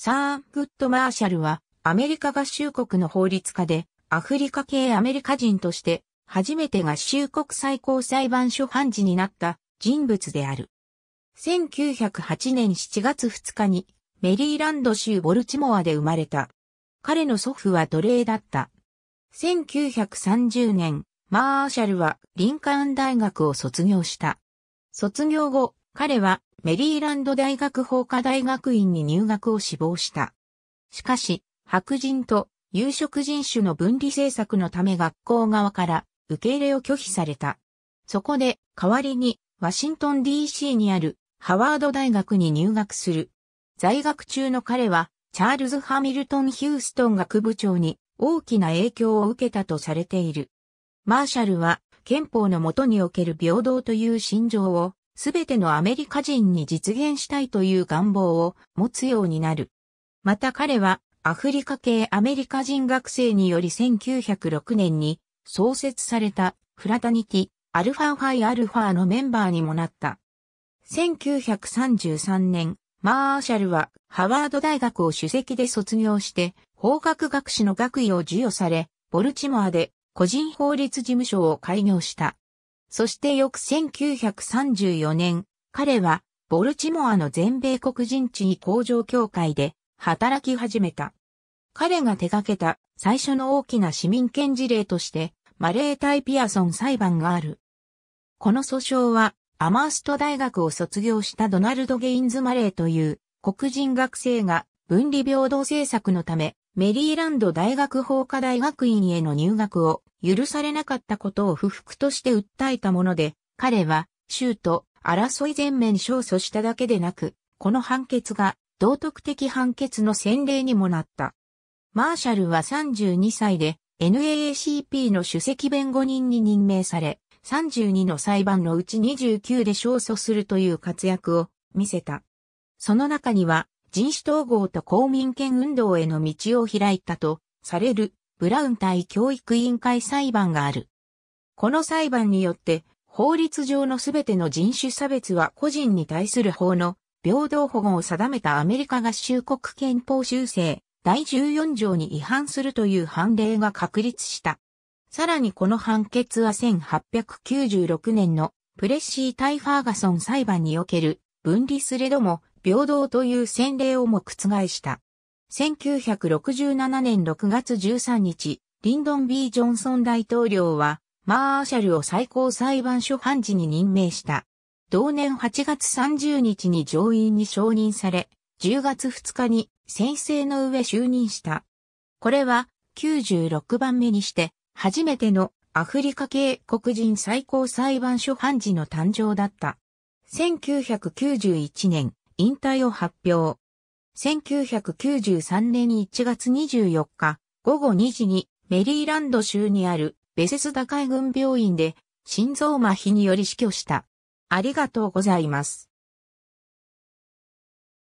サー・グッド・マーシャルは、アメリカ合衆国の法律家で、アフリカ系アメリカ人として、初めて合衆国最高裁判所判事になった人物である。1908年7月2日に、メリーランド州ボルチモアで生まれた。彼の祖父は奴隷だった。1930年、マーシャルはリンカーン大学を卒業した。卒業後、彼はメリーランド大学法科大学院に入学を志望した。しかし、白人と有色人種の分離政策のため学校側から受け入れを拒否された。そこで、代わりに、ワシントン DC にあるハワード大学に入学する。在学中の彼は、チャールズ・ハミルトン・ヒューストン学部長に大きな影響を受けたとされている。マーシャルは、憲法の下における平等という心情をすべてのアメリカ人に実現したいという願望を持つようになる。また彼はアフリカ系アメリカ人学生により1906年に創設されたフラタニティ、アルファファイアルファのメンバーにもなった。1933年、マーシャルはハワード大学を主席で卒業して法学学士の学位を授与され、ボルチモアで個人法律事務所を開業した。そして翌1934年、彼は、ボルチモアの全米黒人地位工場協会で働き始めた。彼が手掛けた最初の大きな市民権事例として、マレー対ピアソン裁判がある。この訴訟は、アマースト大学を卒業したドナルド・ゲインズ・マレーという黒人学生が分離平等政策のためメリーランド大学法科大学院への入学を許されなかったことを不服として訴えたもので、彼は州と争い全面勝訴しただけでなく、この判決が道徳的判決の先例にもなった。マーシャルは32歳で NAACP の主席弁護人に任命され、32の裁判のうち29で勝訴するという活躍を見せた。その中には人種統合と公民権運動への道を開いたとされるブラウン対教育委員会裁判がある。この裁判によって法律上のすべての人種差別は個人に対する法の平等保護を定めたアメリカ合衆国憲法修正第14条に違反するという判例が確立した。さらにこの判決は1896年のプレッシー・タイ・ファーガソン裁判における分離スレドも平等という先例をも覆した。1967年6月13日、リンドン・ B・ ジョンソン大統領は、マーシャルを最高裁判所判事に任命した。同年8月30日に上院に承認され、10月2日に先生の上就任した。これは96番目にして、初めてのアフリカ系黒人最高裁判所判事の誕生だった。1991年、引退を発表。1993年1月24日午後2時にメリーランド州にあるベセスダ海軍病院で心臓麻痺により死去した。ありがとうございます。